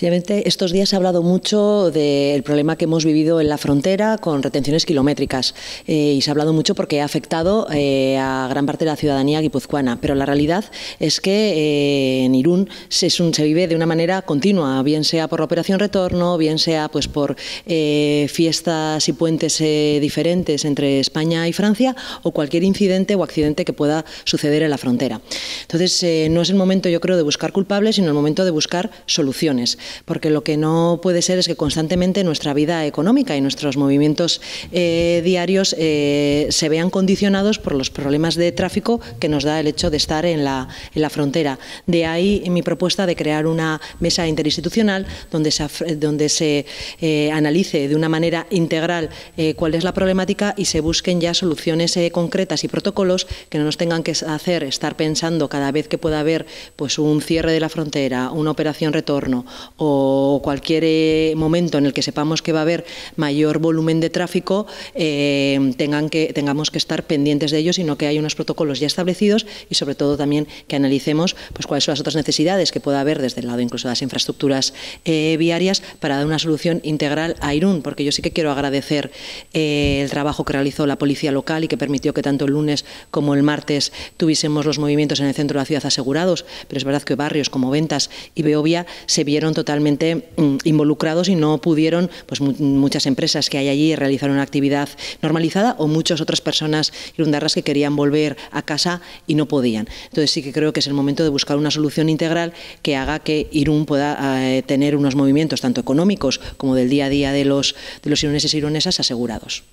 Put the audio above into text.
estos días se ha hablado mucho del problema que hemos vivido en la frontera con retenciones kilométricas eh, y se ha hablado mucho porque ha afectado eh, a gran parte de la ciudadanía guipuzcoana, pero la realidad es que eh, en Irún se, se, vive de una manera continua, bien sea por la operación retorno, bien sea pues por fiestas y puentes diferentes entre España y Francia o cualquier incidente o accidente que pueda suceder en la frontera. Entonces, no es el momento, yo creo, de buscar culpables, sino el momento de buscar soluciones porque lo que no puede ser es que constantemente nuestra vida económica y nuestros movimientos eh, diarios eh, se vean condicionados por los problemas de tráfico que nos da el hecho de estar en la, en la frontera. De ahí mi propuesta de crear una mesa interinstitucional donde se, donde se eh, analice de una manera integral cuál es la problemática y se busquen ya soluciones concretas y protocolos que no nos tengan que hacer estar pensando cada vez que pueda haber pues un cierre de la frontera, una operación retorno o cualquier eh, momento en el que sepamos que va a haber mayor volumen de tráfico, eh, tengan que, tengamos que estar pendientes de ello, sino que hay unos protocolos ya establecidos y sobre todo también que analicemos pues, cuáles son las otras necesidades que pueda haber desde el lado incluso de las infraestructuras eh, viarias para dar una solución integral a Irún, porque yo sí que quiero agradecer el trabajo que realizó la policía local y que permitió que tanto el lunes como el martes tuviésemos los movimientos en el centro de la ciudad asegurados, pero es verdad que barrios como Ventas y Beovia se vieron totalmente totalmente mm, involucrados y no pudieron, pues muchas empresas que hay allí realizar una actividad normalizada o muchas otras personas irundarras que querían volver a casa y no podían. Entonces sí que creo que es el momento de buscar una solución integral que haga que Irún pueda eh, tener unos movimientos tanto económicos como del día a día de los, de los iruneses y e ironesas asegurados.